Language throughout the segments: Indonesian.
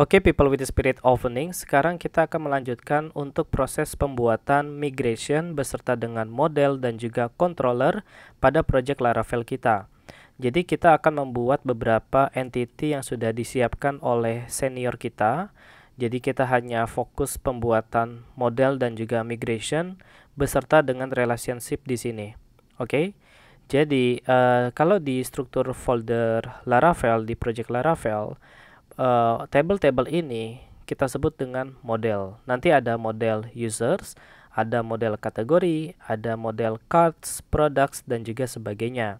Oke, okay, people with the spirit opening, sekarang kita akan melanjutkan untuk proses pembuatan migration beserta dengan model dan juga controller pada project Laravel kita. Jadi kita akan membuat beberapa entity yang sudah disiapkan oleh senior kita. Jadi kita hanya fokus pembuatan model dan juga migration beserta dengan relationship di sini. Oke. Okay? Jadi uh, kalau di struktur folder Laravel di project Laravel Eh, table-table uh, ini kita sebut dengan model. Nanti ada model users, ada model kategori, ada model cards, products, dan juga sebagainya.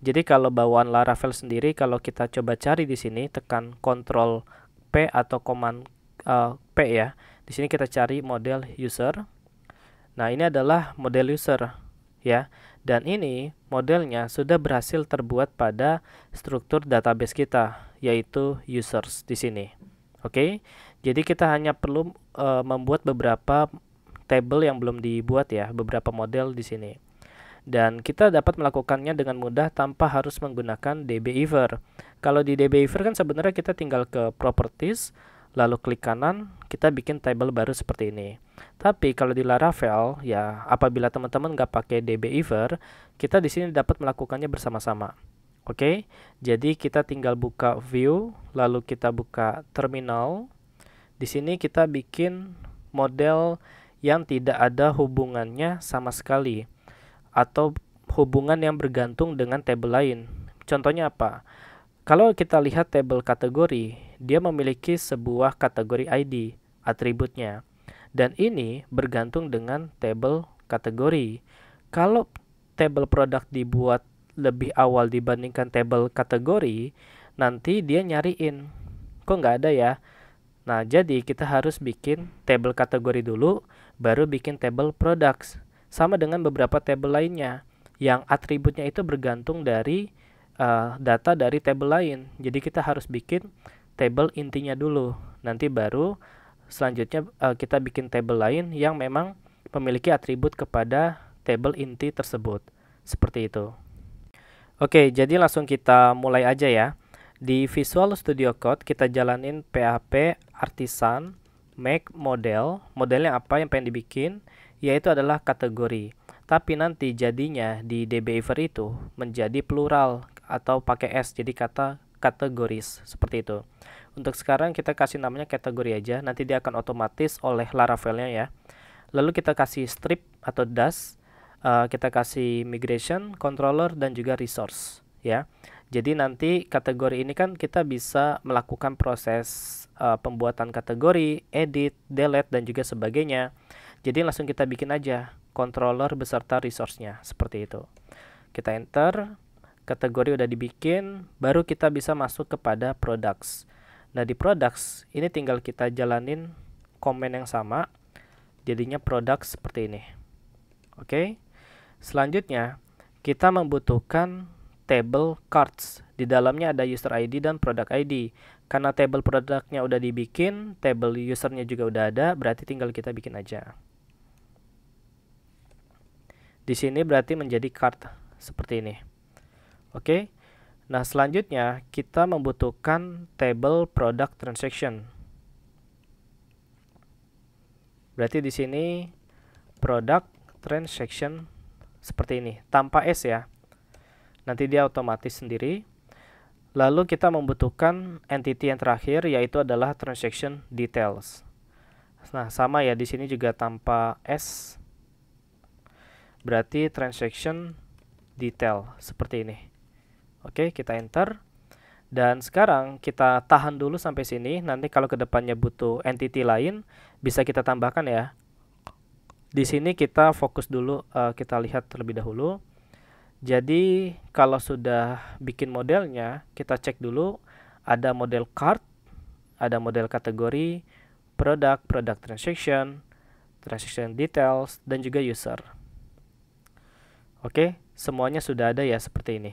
Jadi kalau bawaan Laravel sendiri, kalau kita coba cari di sini, tekan Ctrl P atau Command uh, P ya. Di sini kita cari model user. Nah ini adalah model user ya. Dan ini modelnya sudah berhasil terbuat pada struktur database kita yaitu users di sini. Oke. Okay? Jadi kita hanya perlu uh, membuat beberapa table yang belum dibuat ya, beberapa model di sini. Dan kita dapat melakukannya dengan mudah tanpa harus menggunakan DBIver. Kalau di DBIver kan sebenarnya kita tinggal ke properties lalu klik kanan kita bikin table baru seperti ini. Tapi kalau di Laravel ya apabila teman-teman nggak pakai DBIver, kita di sini dapat melakukannya bersama-sama. Oke, jadi kita tinggal buka view, lalu kita buka terminal. Di sini kita bikin model yang tidak ada hubungannya sama sekali atau hubungan yang bergantung dengan tabel lain. Contohnya apa? Kalau kita lihat tabel kategori, dia memiliki sebuah kategori ID atributnya. Dan ini bergantung dengan tabel kategori. Kalau tabel produk dibuat lebih awal dibandingkan table kategori, nanti dia nyariin. Kok nggak ada ya? Nah, jadi kita harus bikin table kategori dulu, baru bikin table products. Sama dengan beberapa table lainnya, yang atributnya itu bergantung dari uh, data dari table lain. Jadi kita harus bikin table intinya dulu. Nanti baru selanjutnya uh, kita bikin table lain yang memang memiliki atribut kepada table inti tersebut. Seperti itu. Oke, jadi langsung kita mulai aja ya. Di Visual Studio Code kita jalanin PHP artisan make model. Modelnya apa yang pengen dibikin? Yaitu adalah kategori. Tapi nanti jadinya di DB Ever itu menjadi plural atau pakai s jadi kata kategoris seperti itu. Untuk sekarang kita kasih namanya kategori aja. Nanti dia akan otomatis oleh Laravelnya ya. Lalu kita kasih strip atau dust uh, kita kasih migration, controller dan juga resource ya. Jadi nanti kategori ini kan kita bisa melakukan proses uh, pembuatan kategori, edit, delete dan juga sebagainya. Jadi langsung kita bikin aja controller beserta resource-nya seperti itu. Kita enter, kategori udah dibikin, baru kita bisa masuk kepada products. Nah, di products ini tinggal kita jalanin komen yang sama jadinya products seperti ini. Oke. Okay? Selanjutnya, kita membutuhkan table cards. Di dalamnya ada user ID dan product ID. Karena table produknya udah dibikin, table usernya juga udah ada, berarti tinggal kita bikin aja. Di sini berarti menjadi card seperti ini. Oke. Nah, selanjutnya kita membutuhkan table product transaction. Berarti di sini product transaction seperti ini tanpa S ya nanti dia otomatis sendiri lalu kita membutuhkan entity yang terakhir yaitu adalah transaction details nah sama ya di sini juga tanpa S berarti transaction detail seperti ini oke kita enter dan sekarang kita tahan dulu sampai sini nanti kalau kedepannya butuh entity lain bisa kita tambahkan ya di sini kita fokus dulu, uh, kita lihat terlebih dahulu. Jadi kalau sudah bikin modelnya, kita cek dulu ada model card, ada model kategori, produk product transaction, transaction details, dan juga user. Oke, semuanya sudah ada ya seperti ini.